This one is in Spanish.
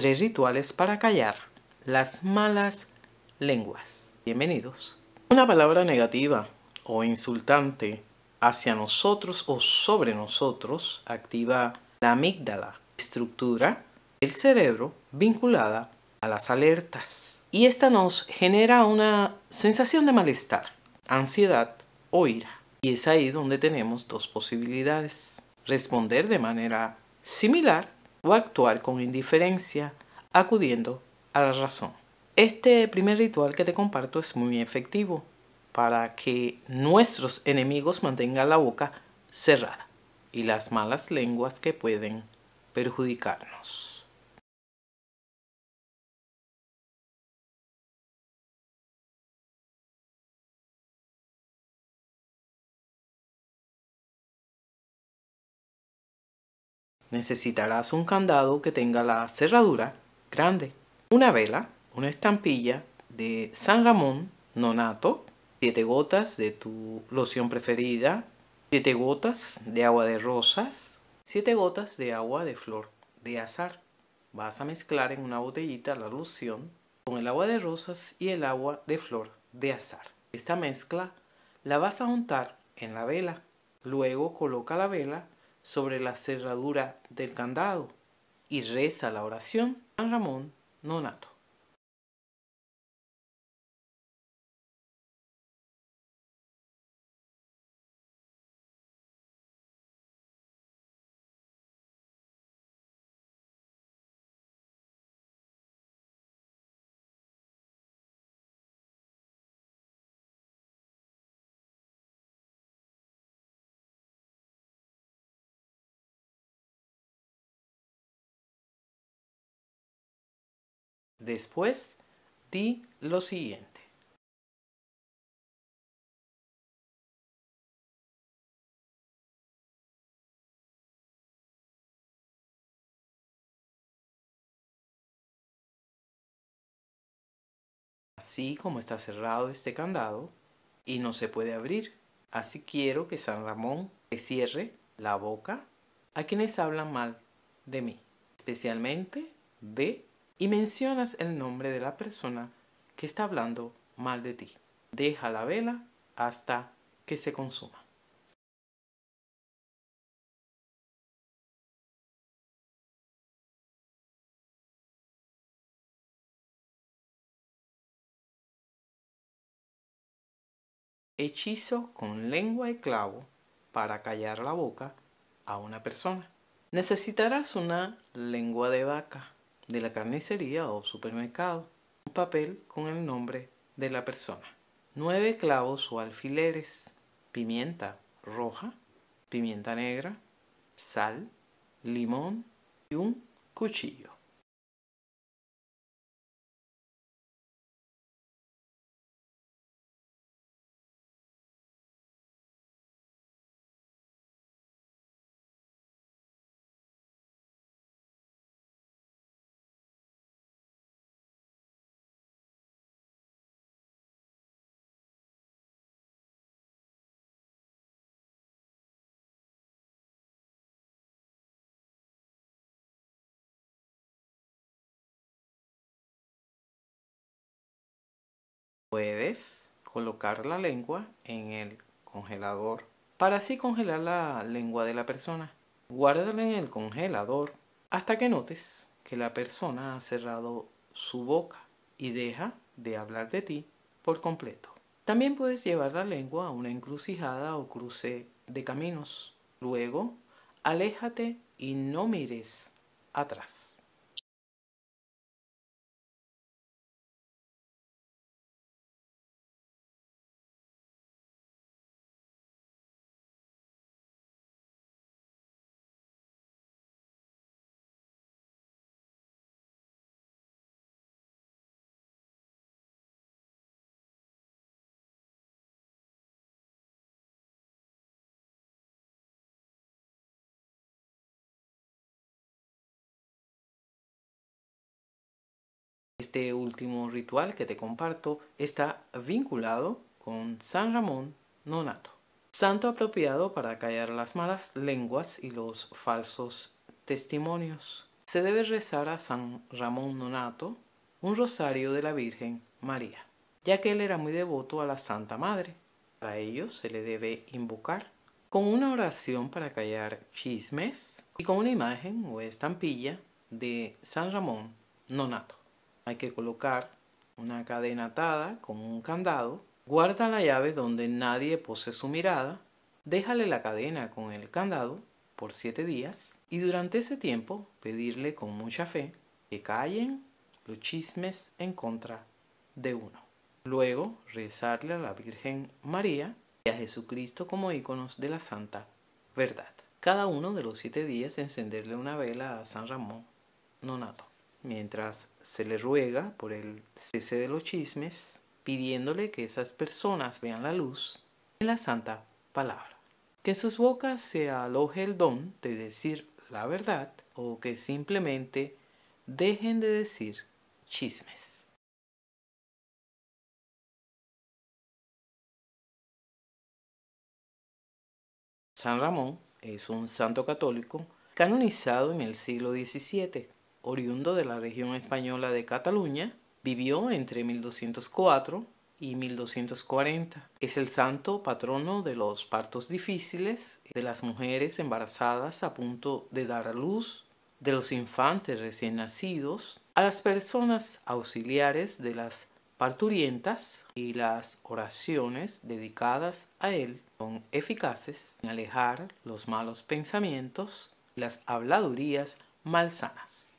Tres rituales para callar las malas lenguas. Bienvenidos. Una palabra negativa o insultante hacia nosotros o sobre nosotros activa la amígdala, estructura del cerebro vinculada a las alertas. Y esta nos genera una sensación de malestar, ansiedad o ira. Y es ahí donde tenemos dos posibilidades. Responder de manera similar o actuar con indiferencia acudiendo a la razón. Este primer ritual que te comparto es muy efectivo para que nuestros enemigos mantengan la boca cerrada y las malas lenguas que pueden perjudicarnos. necesitarás un candado que tenga la cerradura grande, una vela, una estampilla de San Ramón nonato, 7 gotas de tu loción preferida, 7 gotas de agua de rosas, 7 gotas de agua de flor de azar. Vas a mezclar en una botellita la loción con el agua de rosas y el agua de flor de azar. Esta mezcla la vas a juntar en la vela. Luego coloca la vela sobre la cerradura del candado y reza la oración San Ramón Nonato. Después, di lo siguiente. Así como está cerrado este candado y no se puede abrir. Así quiero que San Ramón le cierre la boca a quienes hablan mal de mí, especialmente de y mencionas el nombre de la persona que está hablando mal de ti. Deja la vela hasta que se consuma. hechizo con lengua y clavo para callar la boca a una persona. Necesitarás una lengua de vaca, de la carnicería o supermercado, un papel con el nombre de la persona, nueve clavos o alfileres, pimienta roja, pimienta negra, sal, limón y un cuchillo. puedes colocar la lengua en el congelador para así congelar la lengua de la persona. Guárdala en el congelador hasta que notes que la persona ha cerrado su boca y deja de hablar de ti por completo. También puedes llevar la lengua a una encrucijada o cruce de caminos. Luego, aléjate y no mires atrás. Este último ritual que te comparto está vinculado con San Ramón Nonato, santo apropiado para callar las malas lenguas y los falsos testimonios. Se debe rezar a San Ramón Nonato un rosario de la Virgen María, ya que él era muy devoto a la Santa Madre. Para ello se le debe invocar con una oración para callar chismes y con una imagen o estampilla de San Ramón Nonato hay que colocar una cadena atada con un candado, guarda la llave donde nadie posee su mirada, déjale la cadena con el candado por siete días y durante ese tiempo pedirle con mucha fe que callen los chismes en contra de uno. Luego rezarle a la Virgen María y a Jesucristo como íconos de la santa verdad. Cada uno de los siete días encenderle una vela a San Ramón Nonato mientras se le ruega por el cese de los chismes, pidiéndole que esas personas vean la luz en la santa palabra. Que en sus bocas se aloje el don de decir la verdad o que simplemente dejen de decir chismes. San Ramón es un santo católico canonizado en el siglo XVII oriundo de la región española de Cataluña, vivió entre 1204 y 1240. Es el santo patrono de los partos difíciles, de las mujeres embarazadas a punto de dar a luz, de los infantes recién nacidos, a las personas auxiliares de las parturientas y las oraciones dedicadas a él son eficaces en alejar los malos pensamientos y las habladurías malsanas.